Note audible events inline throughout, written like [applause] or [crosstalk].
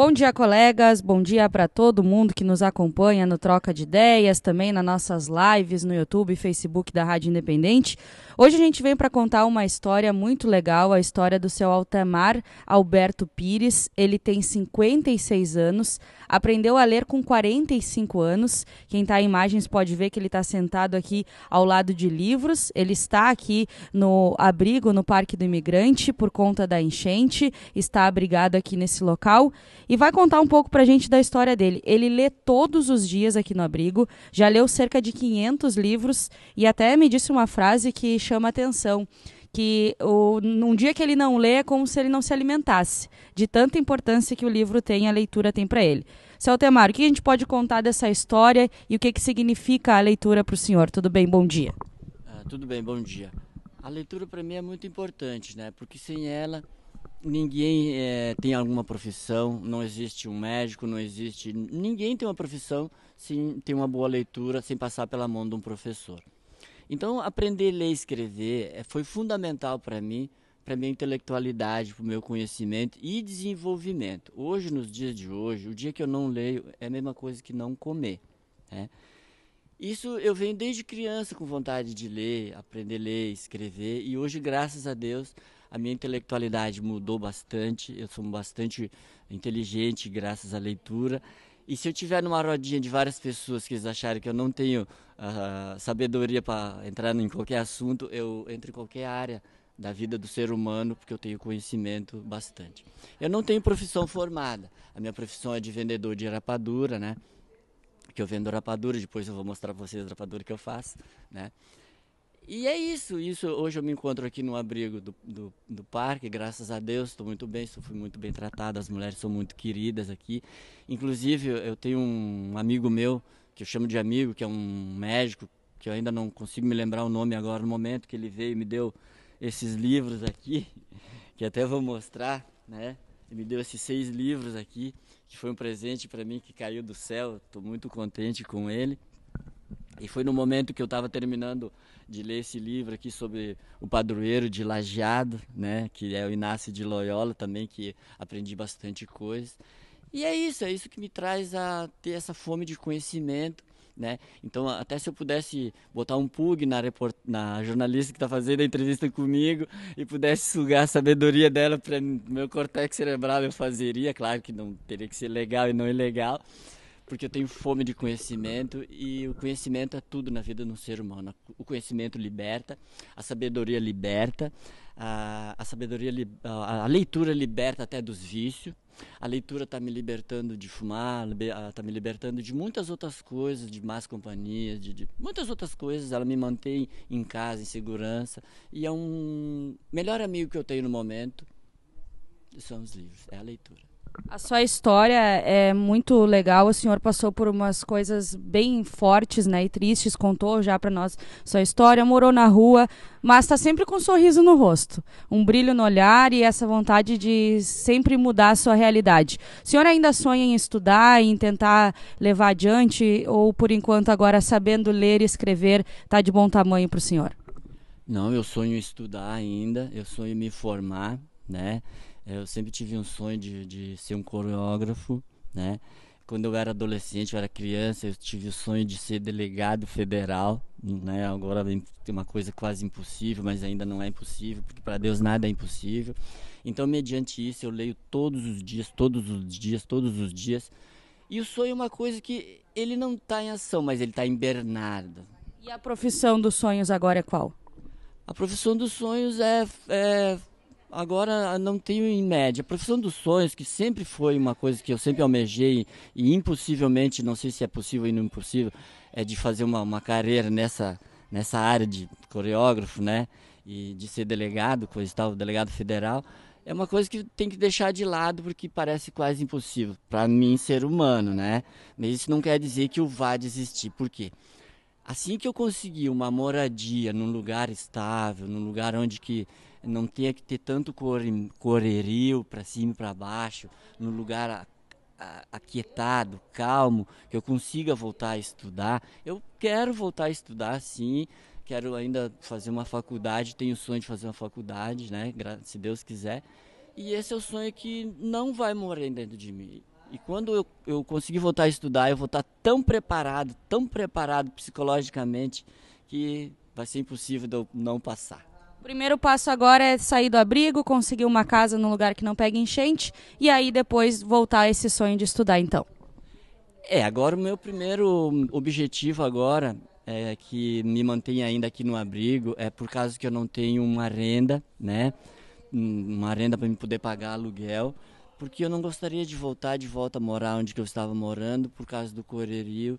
Bom dia, colegas. Bom dia para todo mundo que nos acompanha no Troca de Ideias, também nas nossas lives no YouTube e Facebook da Rádio Independente. Hoje a gente vem para contar uma história muito legal, a história do seu Altamar Alberto Pires. Ele tem 56 anos, aprendeu a ler com 45 anos. Quem está em imagens pode ver que ele está sentado aqui ao lado de livros. Ele está aqui no abrigo no Parque do Imigrante por conta da enchente, está abrigado aqui nesse local e vai contar um pouco para a gente da história dele. Ele lê todos os dias aqui no abrigo, já leu cerca de 500 livros e até me disse uma frase que chama atenção que o, num dia que ele não lê é como se ele não se alimentasse, de tanta importância que o livro tem, a leitura tem para ele. Seu Temar, o que a gente pode contar dessa história e o que, que significa a leitura para o senhor? Tudo bem, bom dia. Ah, tudo bem, bom dia. A leitura para mim é muito importante, né? Porque sem ela ninguém é, tem alguma profissão, não existe um médico, não existe. Ninguém tem uma profissão sem ter uma boa leitura, sem passar pela mão de um professor. Então, aprender a ler e escrever eh, foi fundamental para mim, para minha intelectualidade, para o meu conhecimento e desenvolvimento. Hoje, nos dias de hoje, o dia que eu não leio é a mesma coisa que não comer. Né? Isso eu venho desde criança com vontade de ler, aprender a ler, escrever, e hoje, graças a Deus, a minha intelectualidade mudou bastante, eu sou bastante inteligente graças à leitura. E se eu tiver numa rodinha de várias pessoas que eles acharem que eu não tenho uh, sabedoria para entrar em qualquer assunto, eu entro em qualquer área da vida do ser humano, porque eu tenho conhecimento bastante. Eu não tenho profissão formada. A minha profissão é de vendedor de rapadura, né? Que eu vendo rapadura, depois eu vou mostrar para vocês a rapadura que eu faço, né? E é isso, isso. Hoje eu me encontro aqui no abrigo do, do, do parque, graças a Deus, estou muito bem, fui muito bem tratado, as mulheres são muito queridas aqui. Inclusive, eu tenho um amigo meu, que eu chamo de amigo, que é um médico, que eu ainda não consigo me lembrar o nome agora no momento, que ele veio e me deu esses livros aqui, [laughs] que até vou mostrar, né? Ele me deu esses seis livros aqui, que foi um presente para mim que caiu do céu. Estou muito contente com ele. E foi no momento que eu estava terminando de ler esse livro aqui sobre o padroeiro de Lajeado, né, que é o Inácio de Loyola também, que aprendi bastante coisa. E é isso, é isso que me traz a ter essa fome de conhecimento, né? Então, até se eu pudesse botar um plug na, report... na jornalista que está fazendo a entrevista comigo e pudesse sugar a sabedoria dela para meu cortex cerebral, eu fazeria. Claro que não teria que ser legal e não ilegal. É porque eu tenho fome de conhecimento e o conhecimento é tudo na vida de um ser humano. O conhecimento liberta, a sabedoria liberta, a, a sabedoria a, a leitura liberta até dos vícios. A leitura está me libertando de fumar, está ah, me libertando de muitas outras coisas, de más companhias, de, de, muitas outras coisas. Ela me mantém em casa, em segurança. E é um melhor amigo que eu tenho no momento. São os livros, é a leitura. A sua história é muito legal. O senhor passou por umas coisas bem fortes, né, e tristes. Contou já para nós sua história. Morou na rua, mas está sempre com um sorriso no rosto, um brilho no olhar e essa vontade de sempre mudar a sua realidade. O senhor ainda sonha em estudar, em tentar levar adiante, ou por enquanto agora sabendo ler e escrever está de bom tamanho para o senhor? Não, eu sonho estudar ainda. Eu sonho me formar, né? É, eu sempre tive um sonho de, de ser um coreógrafo, né? Quando eu era adolescente, eu era criança, eu tive o sonho de ser delegado federal, né? Agora tem uma coisa quase impossível, mas ainda não é impossível, porque para Deus nada é impossível. Então, mediante isso, eu leio todos os dias, todos os dias, todos os dias. E o sonho é uma coisa que ele não está em ação, mas ele está em Bernardo E a profissão dos sonhos agora é qual? A profissão dos sonhos é, é Agora, não tenho em média. A profissão dos sonhos, que sempre foi uma coisa que eu sempre almejei e impossivelmente, não sei se é possível e não impossível, é de fazer uma, uma carreira nessa, nessa área de coreógrafo, né? E de ser delegado, coisa e tal, delegado federal. É uma coisa que tem que deixar de lado porque parece quase impossível para mim ser humano, né? Mas isso não quer dizer que eu vá desistir. Por quê? Assim que eu conseguir uma moradia num lugar estável, num lugar onde que não tinha que ter tanto correrio para cima e para baixo, no lugar aquietado, calmo, que eu consiga voltar a estudar. Eu quero voltar a estudar, sim. Quero ainda fazer uma faculdade, tenho o sonho de fazer uma faculdade, né? Se Deus quiser. E esse é o sonho que não vai morrer dentro de mim. E quando eu, eu conseguir voltar a estudar, eu vou estar tão preparado, tão preparado psicologicamente, que vai ser impossível de eu não passar. Primeiro passo agora é sair do abrigo, conseguir uma casa num lugar que não pegue enchente e aí depois voltar a esse sonho de estudar, então. É, agora o meu primeiro objetivo agora é que me mantém ainda aqui no abrigo é por causa que eu não tenho uma renda, né? Uma renda para me poder pagar aluguel, porque eu não gostaria de voltar de volta a morar onde eu estava morando por causa do correrio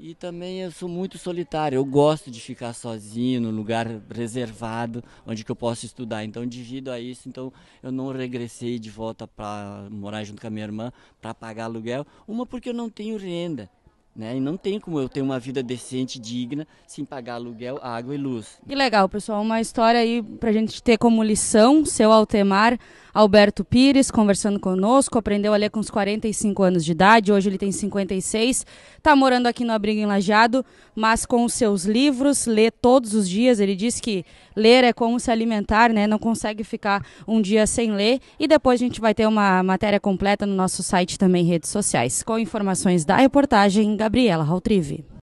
e também eu sou muito solitário, eu gosto de ficar sozinho, num lugar reservado, onde que eu posso estudar. Então, devido a isso, então eu não regressei de volta para morar junto com a minha irmã, para pagar aluguel. Uma porque eu não tenho renda, né? E não tem como eu ter uma vida decente, digna, sem pagar aluguel, água e luz. Que legal, pessoal. Uma história aí para a gente ter como lição, seu Altemar, Alberto Pires conversando conosco, aprendeu a ler com os 45 anos de idade, hoje ele tem 56, está morando aqui no Abrigo Enlajado, mas com os seus livros, lê todos os dias, ele diz que ler é como se alimentar, né? não consegue ficar um dia sem ler, e depois a gente vai ter uma matéria completa no nosso site também, redes sociais, com informações da reportagem Gabriela Raltrive.